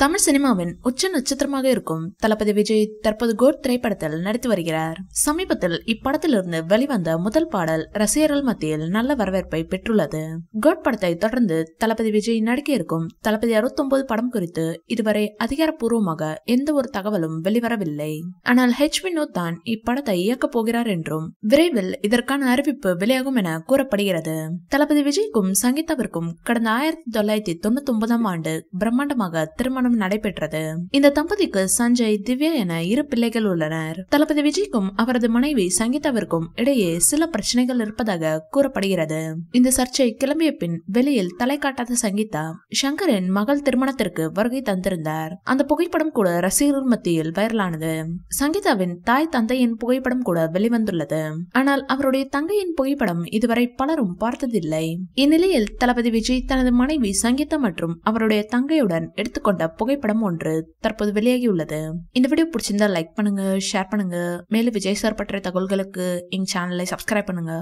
தமிழ் சினிமாவின் உச்ச நட்சத்திரமாக இருக்கும் தளபதி விஜய் தற்போது கோட் திரைப்படத்தில் நடித்து வருகிறார் சமீபத்தில் இப்படத்திலிருந்து வெளிவந்த முதல் பாடல் ரசிகர்கள் மத்தியில் நல்ல வரவேற்பை பெற்றுள்ளது கோட் படத்தை தொடர்ந்து தளபதி விஜய் நடிக்க இருக்கும் தளபதி அறுபத்தொன்பது படம் குறித்து இதுவரை அதிகாரப்பூர்வமாக எந்த ஒரு தகவலும் வெளிவரவில்லை ஆனால் ஹெச் வினோத் தான் இப்படத்தை இயக்கப் போகிறார் என்றும் விரைவில் இதற்கான அறிவிப்பு வெளியாகும் என கூறப்படுகிறது தளபதி விஜய்க்கும் சங்கீதாவிற்கும் கடந்த ஆயிரத்தி தொள்ளாயிரத்தி தொண்ணூத்தி ஒன்பதாம் ஆண்டு பிரம்மாண்டமாக திருமணம் திருமணம் நடைபெற்றது இந்த தம்பதிக்கு சஞ்சய் திவ்யா என இரு பிள்ளைகள் உள்ளனர் தளபதி விஜய்க்கும் அவரது மனைவி சங்கீதாவிற்கும் இடையே சில பிரச்சனைகள் இருப்பதாக கூறப்படுகிறது இந்த சர்ச்சை கிளம்பிய பின் வெளியில் தலை காட்டாத சங்கீதா சங்கரின் மகள் திருமணத்திற்கு வருகை தந்திருந்தார் அந்த புகைப்படம் கூட ரசிகர்கள் மத்தியில் வைரலானது சங்கீதாவின் தாய் தந்தையின் புகைப்படம் கூட வெளிவந்துள்ளது ஆனால் அவருடைய தங்கையின் புகைப்படம் இதுவரை பலரும் பார்த்ததில்லை இந்நிலையில் தளபதி விஜய் தனது மனைவி சங்கீதா மற்றும் அவருடைய தங்கையுடன் எடுத்துக்கொண்ட புகைப்படம் ஒன்று தற்போது வெளியாகியுள்ளது இந்த வீடியோ பிடிச்சிருந்தா லைக் பண்ணுங்க ஷேர் பண்ணுங்க மேலும் விஜய் சார் பற்றிய தகவல்களுக்கு எங்க சேனலை சப்ஸ்கிரைப் பண்ணுங்க